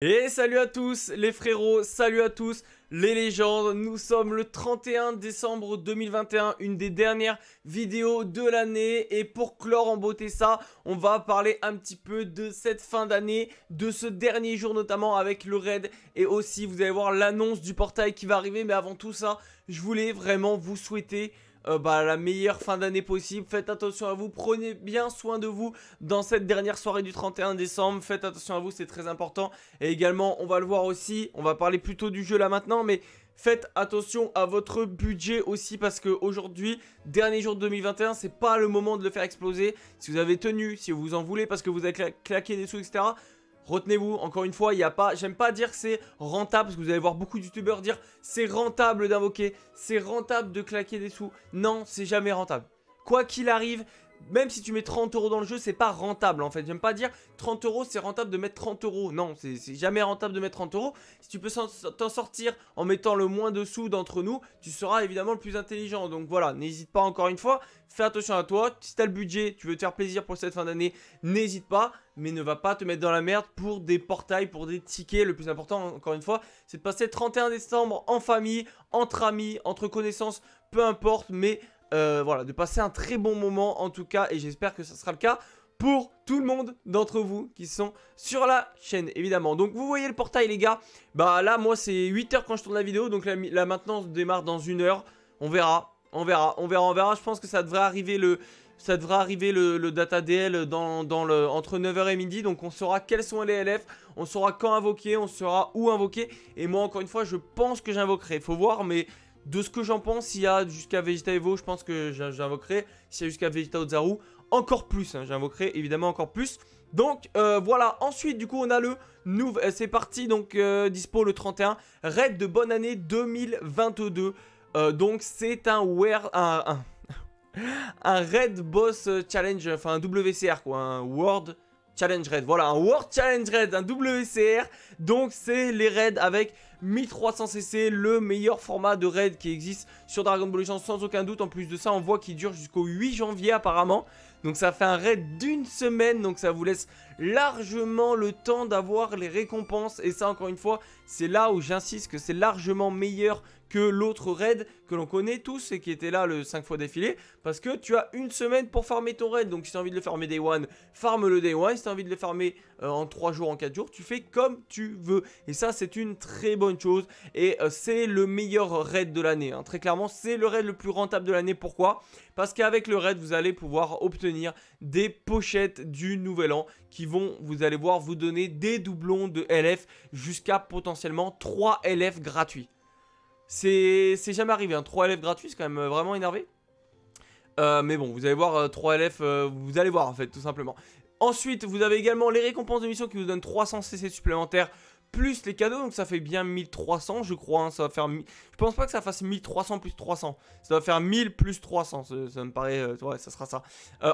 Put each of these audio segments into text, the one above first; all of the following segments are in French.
Et salut à tous les frérots, salut à tous les légendes, nous sommes le 31 décembre 2021, une des dernières vidéos de l'année et pour clore en beauté ça, on va parler un petit peu de cette fin d'année, de ce dernier jour notamment avec le raid et aussi vous allez voir l'annonce du portail qui va arriver mais avant tout ça, je voulais vraiment vous souhaiter euh, bah, la meilleure fin d'année possible. Faites attention à vous, prenez bien soin de vous dans cette dernière soirée du 31 décembre. Faites attention à vous, c'est très important. Et également, on va le voir aussi, on va parler plutôt du jeu là maintenant, mais faites attention à votre budget aussi parce que aujourd'hui, dernier jour de 2021, c'est pas le moment de le faire exploser. Si vous avez tenu, si vous en voulez parce que vous avez claqué des sous, etc. Retenez-vous, encore une fois, il n'y a pas, j'aime pas dire que c'est rentable, parce que vous allez voir beaucoup de youtubeurs dire c'est rentable d'invoquer, c'est rentable de claquer des sous. Non, c'est jamais rentable. Quoi qu'il arrive, même si tu mets 30 euros dans le jeu, c'est pas rentable en fait. J'aime pas dire 30 euros, c'est rentable de mettre 30 euros. Non, c'est jamais rentable de mettre 30 euros. Si tu peux t'en sortir en mettant le moins de sous d'entre nous, tu seras évidemment le plus intelligent. Donc voilà, n'hésite pas encore une fois, fais attention à toi. Si as le budget, tu veux te faire plaisir pour cette fin d'année, n'hésite pas. Mais ne va pas te mettre dans la merde pour des portails, pour des tickets. Le plus important, encore une fois, c'est de passer 31 décembre en famille, entre amis, entre connaissances, peu importe. Mais euh, voilà, de passer un très bon moment en tout cas et j'espère que ça sera le cas pour tout le monde d'entre vous qui sont sur la chaîne évidemment. Donc vous voyez le portail les gars, bah là moi c'est 8h quand je tourne la vidéo donc la, maintenance démarre dans une heure, on verra, on verra, on verra, on verra, je pense que ça devrait arriver le... Ça devrait arriver le, data DL dans, le, entre 9h et midi. Donc on saura quels sont les LF. On saura quand invoquer. On saura où invoquer. Et moi encore une fois je pense que j'invoquerai. Faut voir mais de ce que j'en pense, s'il y a jusqu'à Vegeta Evo, je pense que j'invoquerai. S'il y a jusqu'à Vegeta Ozaru, encore plus. Hein, j'invoquerai évidemment encore plus. Donc euh, voilà, ensuite du coup on a le nouveau, c'est parti donc euh, dispo le 31, raid de bonne année 2022, euh, donc c'est un, un, un, boss challenge, enfin un WCR quoi, un world Challenge Raid, voilà, un World Challenge Raid, un WCR. Donc c'est les raids avec 1300cc, le meilleur format de raid qui existe sur Dragon Ball Legends sans aucun doute. En plus de ça, on voit qu'il dure jusqu'au 8 janvier apparemment. Donc ça fait un raid d'une semaine, donc ça vous laisse largement le temps d'avoir les récompenses. Et ça, encore une fois, c'est là où j'insiste que c'est largement meilleur que l'autre raid que l'on connaît tous et qui était là le 5 fois défilé Parce que tu as une semaine pour farmer ton raid. Donc si tu as envie de le farmer day one, farme le day one. Si tu as envie de le farmer euh, en 3 jours, en 4 jours, tu fais comme tu veux. Et ça, c'est une très bonne chose. Et euh, c'est le meilleur raid de l'année. Hein. Très clairement, c'est le raid le plus rentable de l'année. Pourquoi Parce qu'avec le raid, vous allez pouvoir obtenir des pochettes du nouvel an qui vont, vous allez voir, vous donner des doublons de LF jusqu'à potentiellement 3 LF gratuits. C'est jamais arrivé, 3 hein. LF gratuits, c'est quand même euh, vraiment énervé. Euh, mais bon, vous allez voir 3 euh, LF, vous allez voir en fait, tout simplement. Ensuite, vous avez également les récompenses de mission qui vous donnent 300 CC supplémentaires plus les cadeaux, donc ça fait bien 1300 je crois, hein. ça va faire... Je pense pas que ça fasse 1300 plus 300, ça va faire 1000 plus 300, ça, me paraît... ça sera ça.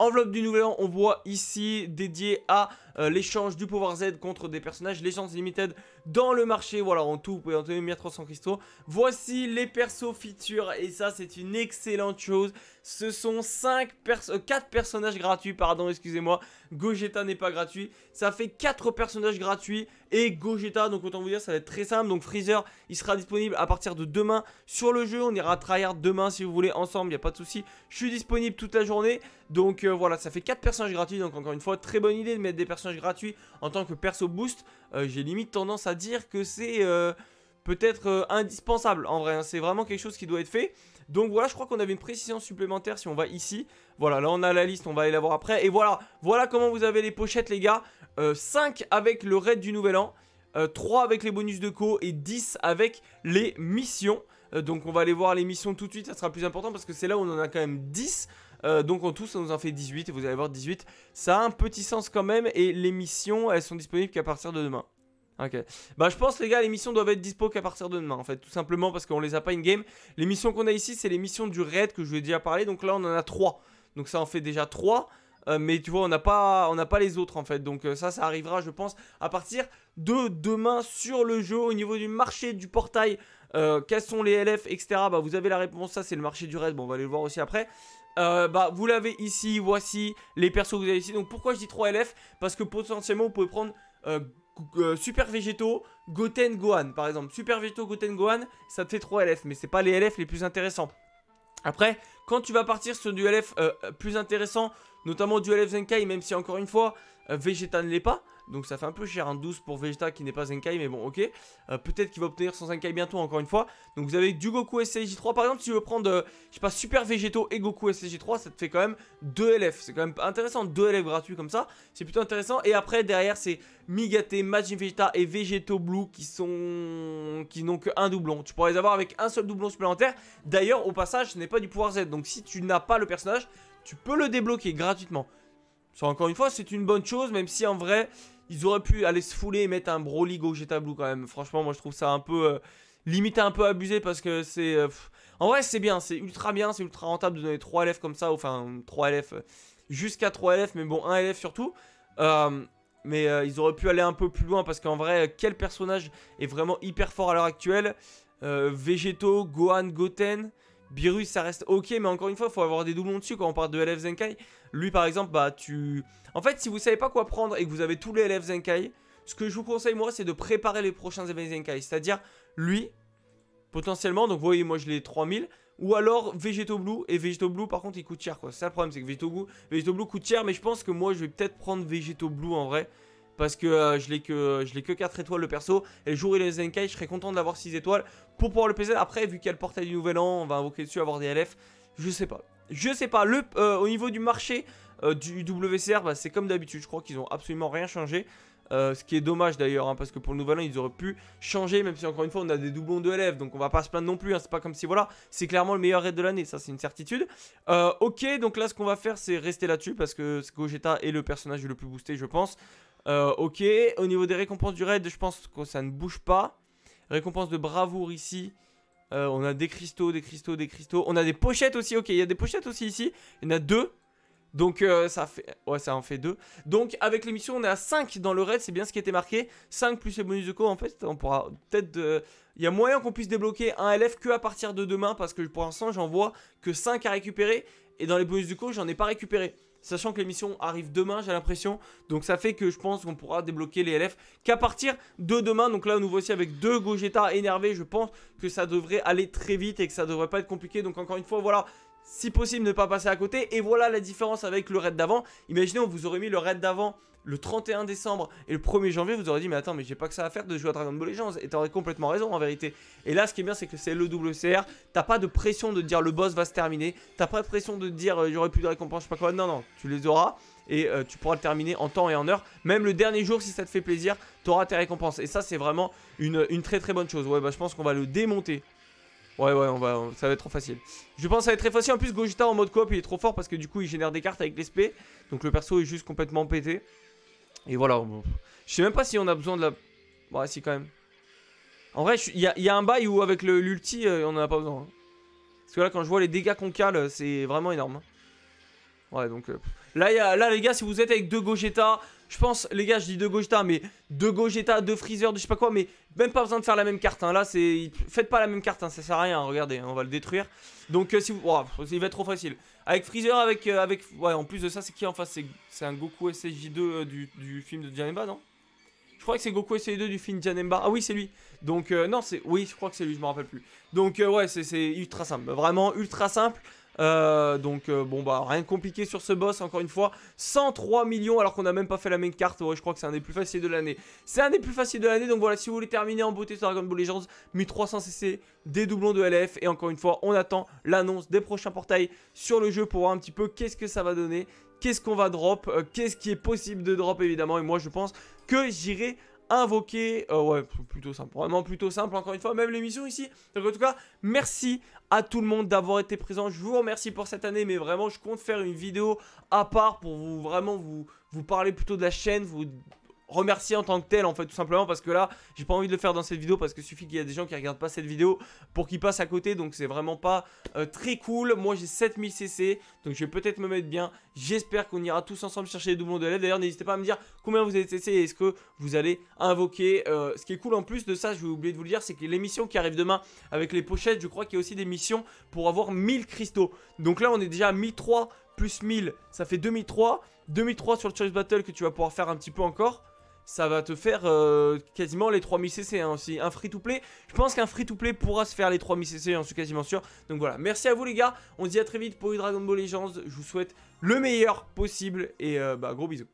enveloppe du nouvel an, on voit ici dédié à euh, l'échange du pouvoir Z contre des personnages L'échange Limited dans le marché. Voilà, en tout, vous pouvez en tenir cristaux. Voici les persos features et ça, c'est une excellente chose. Ce sont 5 4 euh, personnages gratuits, pardon, excusez-moi. Gogeta n'est pas gratuit. Ça fait 4 personnages gratuits et Gogeta. Donc autant vous dire, ça va être très simple. Donc Freezer, il sera disponible à partir de demain sur le jeu. On ira tryhard demain si vous voulez ensemble, il n'y a pas de souci. Je suis disponible toute la journée. Donc euh, voilà, ça fait 4 personnages gratuits. Donc encore une fois, très bonne idée de mettre des personnages gratuit en tant que perso boost, euh, j'ai limite tendance à dire que c'est euh, peut-être euh, indispensable en vrai. Hein. C'est vraiment quelque chose qui doit être fait. Donc voilà, je crois qu'on avait une précision supplémentaire si on va ici. Voilà, là on a la liste, on va aller la voir après. Et voilà, voilà comment vous avez les pochettes les gars. 5 avec le raid du nouvel an, 3 avec les bonus de co et 10 avec les missions. donc on va aller voir les missions tout de suite, ça sera plus important parce que c'est là où on en a quand même 10. Euh, donc en tout, ça nous en fait 18 et vous allez voir 18. Ça a un petit sens quand même et les missions, elles sont disponibles qu'à partir de demain. Ok. Bah je pense les gars, les missions doivent être dispo qu'à partir de demain en fait, tout simplement parce qu'on les a pas in game. Les missions qu'on a ici, c'est les missions du raid que je vous ai déjà parlé. Donc là, on en a 3. Donc ça en fait déjà 3. Euh, mais tu vois, on n'a pas, on a pas les autres en fait. Donc euh, ça, ça arrivera, je pense, à partir de demain sur le jeu au niveau du marché du portail. quels sont les LF, etc. Bah, vous avez la réponse, ça c'est le marché du raid, bon, on va aller le voir aussi après. Euh, bah, vous l'avez ici, voici les persos que vous avez ici. Donc pourquoi je dis 3 LF Parce que potentiellement vous pouvez prendre euh, euh, Super Végétaux, Goten Gohan par exemple. Super Végétaux, Goten Gohan, ça te fait 3 LF, mais c'est pas les LF les plus intéressants. Après, quand tu vas partir sur du LF plus intéressant, notamment du LF Zenkai, même si encore une fois, Vegeta ne l'est pas, donc ça fait un peu cher, un hein, 12 pour Vegeta qui n'est pas Zenkai, mais bon, ok. Euh, peut-être qu'il va obtenir son Zenkai bientôt, encore une fois. Donc vous avez du Goku SCJ3. Par exemple, si tu veux prendre, euh, je sais pas, Super Vegeto et Goku SCJ3, ça te fait quand même 2 LF. C'est quand même intéressant, 2 LF gratuits comme ça. C'est plutôt intéressant. Et après, derrière, c'est Migate, Majin Vegeta et Végétaux Blue qui sont. qui n'ont qu'un doublon. Tu pourrais les avoir avec un seul doublon supplémentaire. D'ailleurs, au passage, ce n'est pas du pouvoir Z. Donc si tu n'as pas le personnage, tu peux le débloquer gratuitement. Ça, encore une fois, c'est une bonne chose, même si en vrai, ils auraient pu aller se fouler et mettre un Broly Gogeta Blue quand même. Franchement, moi je trouve ça un peu. Euh, limité, un peu abusé parce que c'est. Euh, en vrai, c'est bien, c'est ultra bien, c'est ultra rentable de donner 3 LF comme ça, enfin 3 LF, euh, jusqu'à 3 LF, mais bon, 1 LF surtout. mais ils auraient pu aller un peu plus loin parce qu'en vrai, quel personnage est vraiment hyper fort à l'heure actuelle Vegeto, Gohan, Goten, Beerus ça reste ok mais encore une fois faut avoir des doublons dessus quand on parle de LF Zenkai Lui par exemple bah tu... En fait si vous savez pas quoi prendre et que vous avez tous les LF Zenkai Ce que je vous conseille moi c'est de préparer les prochains LF Zenkai C'est à dire lui potentiellement donc vous voyez moi je l'ai 3000 ou alors Végéto Blue et Végéto Blue par contre il coûte cher quoi. C'est ça le problème c'est que Vegeto Blue, Blue coûte cher mais je pense que moi je vais peut-être prendre Végéto Blue en vrai parce euh, que je l'ai que que 4 étoiles le perso et le jour où il est Zenkai, je serais content de l'avoir 6 étoiles pour pouvoir le PZ. Après vu qu'elle portail du nouvel an, on va invoquer dessus avoir des LF, je sais pas. Je sais pas, le, euh, au niveau du marché euh, du WCR, bah, c'est comme d'habitude, je crois qu'ils ont absolument rien changé. ce qui est dommage d'ailleurs, hein, parce que pour le nouvel an, ils auraient pu changer, même si encore une fois, on a des doublons de LF donc on va pas se plaindre non plus. Hein. c'est pas comme si voilà, c'est clairement le meilleur raid de l'année, ça c'est une certitude. ok, donc là, ce qu'on va faire, c'est rester là-dessus, parce que Gogeta est le personnage le plus boosté, je pense. Euh, ok, au niveau des récompenses du raid, je pense que ça ne bouge pas. Récompense de bravoure ici. Euh, on a des cristaux, des cristaux, des cristaux. On a des pochettes aussi, ok, il y a des pochettes aussi ici. Il y en a deux. Donc euh, ça fait... Ouais, ça en fait deux. Donc avec l'émission, on est à 5 dans le raid, c'est bien ce qui était marqué. 5 plus les bonus de co, en fait, on pourra peut-être... Il y a moyen qu'on puisse débloquer un LF que à partir de demain, parce que pour l'instant, j'en vois que 5 à récupérer. Et dans les bonus de co, j'en ai pas récupéré. Sachant que l'émission arrive demain, j'ai l'impression. Donc ça fait que je pense qu'on pourra débloquer les LF qu'à partir de demain. Donc là, nous voici avec deux Gogeta énervés. Je pense que ça devrait aller très vite et que ça devrait pas être compliqué. Donc encore une fois, voilà, si possible ne pas passer à côté et voilà la différence avec le raid d'avant imaginez on vous aurait mis le raid d'avant le 31 décembre et le 1er janvier vous aurez dit mais attends mais j'ai pas que ça à faire de jouer à Dragon Ball Legends et t'aurais complètement raison en vérité et là ce qui est bien c'est que c'est le WCR t'as pas de pression de dire le boss va se terminer t'as pas de pression de dire j'aurai euh, plus de récompenses pas quoi non non tu les auras et euh, tu pourras le terminer en temps et en heure. Même le dernier jour, si ça te fait plaisir, t'auras tes récompenses. Et ça, c'est vraiment une, une, très très bonne chose. Ouais, bah je pense qu'on va le démonter. Ouais, ouais, on va, ça va être trop facile. Je pense que ça va être très facile. En plus, Gogeta en mode coop, il est trop fort parce que du coup, il génère des cartes avec l'SP Donc le perso est juste complètement pété. Et voilà. Je sais même pas si on a besoin de la. Ouais, si, quand même. En vrai, il y, a un bail où avec l'ulti, euh, on en a pas besoin. Hein. Parce que là, quand je vois les dégâts qu'on cale, euh, c'est vraiment énorme. Hein. Ouais, donc euh, là, y a, là, les gars, si vous êtes avec deux Gogeta, je pense, les gars, je dis deux Gogeta, mais deux Gogeta, deux Freezer, je sais pas quoi, mais même pas besoin de faire la même carte. Hein. Là, c'est. Faites pas la même carte, hein, ça sert à rien, regardez, hein, on va le détruire. Donc, euh, si vous. il va être trop facile. Avec Freezer, avec. Euh, avec... Ouais, en plus de ça, c'est qui en face C'est un Goku SSJ2 du, du, film de Janemba, non je crois que c'est Goku SSJ2 du film Janemba. Ah oui, c'est lui. Donc, non, c'est. Oui, je crois que c'est lui, je me rappelle plus. Donc, ouais, c'est ultra simple. Vraiment ultra simple. Euh, donc euh, bon bah rien de compliqué sur ce boss encore une fois 103 millions alors qu'on n'a même pas fait la même carte je crois que c'est un des plus faciles de l'année C'est un des plus faciles de l'année donc voilà si vous voulez terminer en beauté sur Dragon Ball Legends 1300 CC des doublons de LF et encore une fois on attend l'annonce des prochains portails sur le jeu pour voir un petit peu qu'est-ce que ça va donner Qu'est-ce qu'on va drop, euh, qu'est-ce qui est possible de drop évidemment Et moi je pense que j'irai invoqué euh, ouais, plutôt simple. Vraiment plutôt simple, encore une fois. Même l'émission ici. Donc, en tout cas, merci à tout le monde d'avoir été présent. Je vous remercie pour cette année, mais vraiment, je compte faire une vidéo à part pour vous vraiment vous, vous parler plutôt de la chaîne, vous remercier en tant que tel en fait tout simplement parce que là j'ai pas envie de le faire dans cette vidéo parce que suffit qu'il y a des gens qui regardent pas cette vidéo pour qu'ils passent à côté donc c'est vraiment pas euh, très cool moi j'ai 7000 cc donc je vais peut-être me mettre bien j'espère qu'on ira tous ensemble chercher les doublons de l'aide d'ailleurs n'hésitez pas à me dire combien vous avez cc et est-ce que vous allez invoquer euh, ce qui est cool en plus de ça je vais oublier de vous le dire c'est que l'émission qui arrive demain avec les pochettes je crois qu'il y a aussi des missions pour avoir 1000 cristaux donc là on est déjà à 1003 plus 1000 ça fait 2003 2003 sur le choice battle que tu vas pouvoir faire un petit peu encore ça va te faire euh, quasiment les 3000 CC aussi. Hein, un free-to-play, je pense qu'un free-to-play pourra se faire les 3000 CC, hein, j'en suis quasiment sûr. Donc voilà, merci à vous les gars, on se dit à très vite pour Dragon Ball Legends, je vous souhaite le meilleur possible et euh, bah, gros bisous.